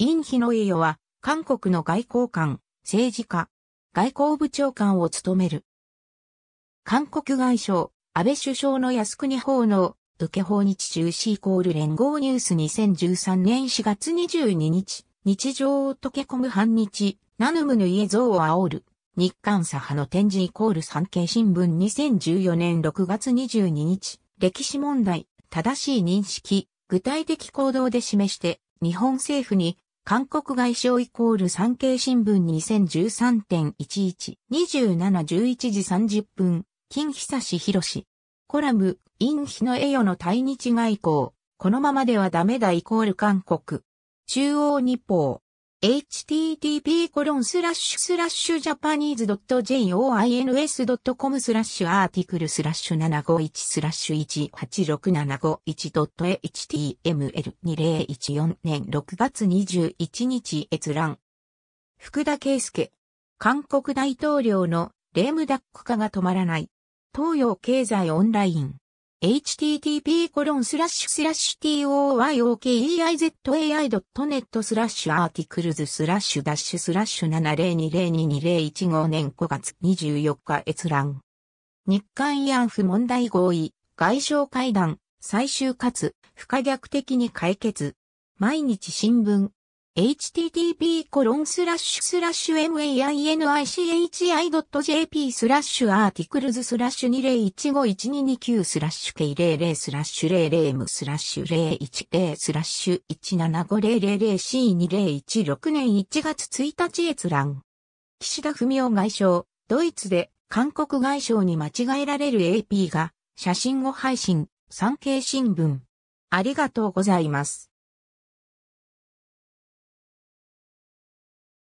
イン・ヒノイヨは、韓国の外交官、政治家、外交部長官を務める。韓国外相、安倍首相の靖国奉納、受け法日中 C イコール連合ニュース2013年4月22日、日常を溶け込む反日、ナヌムヌイエ像を煽る、日韓左派の展示イコール産経新聞2014年6月22日、歴史問題、正しい認識、具体的行動で示して、日本政府に韓国外相イコール産経新聞2013.11、27.11時30分、金久志博士。コラム、インヒノエヨの対日外交、このままではダメだイコール韓国。中央日報。http://japanese.joins.com スラッシュアーティクルスラッシュ751スラッシュ 186751.html2014 年6月21日閲覧。福田圭介。韓国大統領のレームダック化が止まらない。東洋経済オンライン。http://toyokeizai.net スラッシュアーティクルズスラッシュダッシュスラッシュ702022015年5月24日閲覧。日韓慰安婦問題合意、外相会談、最終かつ不可逆的に解決。毎日新聞。http コロンスラッシュスラッシュ mainichi.jp スラッシュアーティクルズスラッシュ20151229スラッシュ k00 スラッシュ00ムスラッシュ010スラッシュ 175000c2016 年1月1日閲覧。岸田文雄外相、ドイツで韓国外相に間違えられる AP が写真を配信、産経新聞。ありがとうございます。